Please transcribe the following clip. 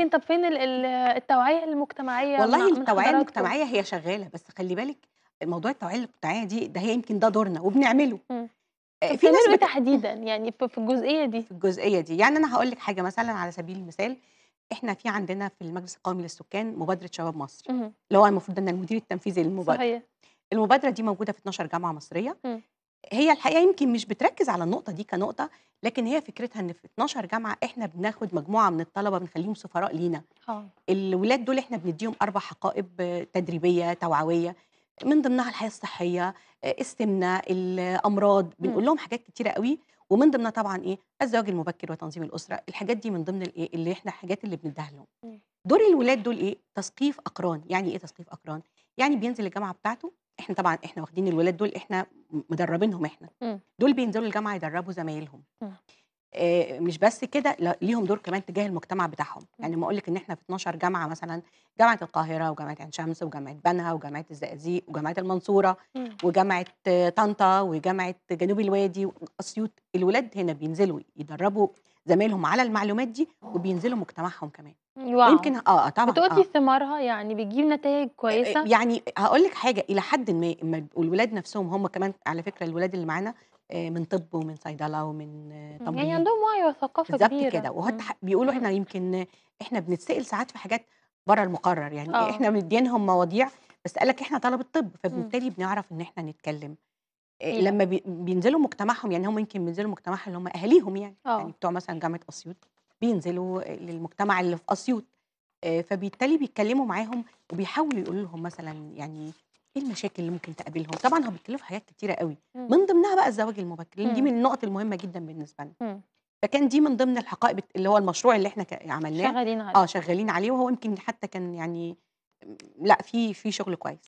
لكن طب فين التوعيه المجتمعيه والله التوعيه المجتمعيه هي شغاله بس خلي بالك موضوع التوعيه المجتمعيه دي ده هي يمكن ده دورنا وبنعمله مم. آه، في ناس إيه بت... تحديدا يعني في الجزئيه دي في الجزئيه دي يعني انا هقول لك حاجه مثلا على سبيل المثال احنا في عندنا في المجلس القومي للسكان مبادره شباب مصر اللي هو المفروض ان المدير التنفيذي للمبادره صحيح. المبادره دي موجوده في 12 جامعه مصريه مم. هي الحقيقة يمكن مش بتركز على النقطة دي كنقطة، لكن هي فكرتها إن في 12 جامعة إحنا بناخد مجموعة من الطلبة بنخليهم سفراء لينا. آه. الولاد دول إحنا بنديهم أربع حقائب تدريبية توعوية من ضمنها الحياة الصحية، السمنة، الأمراض، بنقول لهم حاجات كتيرة قوي ومن ضمنها طبعا إيه؟ الزواج المبكر وتنظيم الأسرة، الحاجات دي من ضمن الإيه؟ اللي إحنا الحاجات اللي بنديها لهم. دور الولاد دول إيه؟ تثقيف أقران، يعني إيه تثقيف أقران؟ يعني بينزل الجامعة بتاعته احنا طبعا احنا واخدين الولاد دول احنا مدربينهم احنا م. دول بينزلوا الجامعه يدربوا زمايلهم آه، مش بس كده ليهم دور كمان تجاه المجتمع بتاعهم يعني لما اقول لك ان احنا في 12 جامعه مثلا جامعه القاهره وجامعه عين شمس وجامعه بنها وجامعه الزقازيق وجامعه المنصوره وجامعه طنطا وجامعه جنوب الوادي واسيوط الولاد هنا بينزلوا يدربوا زمايلهم على المعلومات دي وبينزلوا مجتمعهم كمان يوعوا. يمكن اه طبعا بتقولي آه. ثمارها يعني بتجيب نتائج كويسه آه، آه، يعني هقول لك حاجه الى حد ما والولاد نفسهم هم كمان على فكره الولاد اللي معانا آه، من طب ومن صيدله ومن طبيب يعني عندهم وعي وثقافه كبيره بالظبط كده وهو بيقولوا احنا يمكن احنا بنتسال ساعات في حاجات بره المقرر يعني أوه. احنا مدينهم مواضيع بس قال لك احنا طلبه طب فبالتالي بنعرف ان احنا نتكلم إيه. لما بينزلوا مجتمعهم يعني هم يمكن بينزلوا مجتمعهم اللي هم اهاليهم يعني أوه. يعني بتوع مثلا جامعه اسيوط بينزلوا للمجتمع اللي في اسيوط آه، فبالتالي بيتكلموا معاهم وبيحاولوا يقولوا لهم مثلا يعني ايه المشاكل اللي ممكن تقابلهم طبعا هم بيتكلموا في حاجات كتيره قوي من ضمنها بقى الزواج المبكر لان دي من النقط المهمه جدا بالنسبه لنا فكان دي من ضمن الحقائب اللي هو المشروع اللي احنا عملناه شغالين عليه اه شغالين عليه وهو يمكن حتى كان يعني لا في في شغل كويس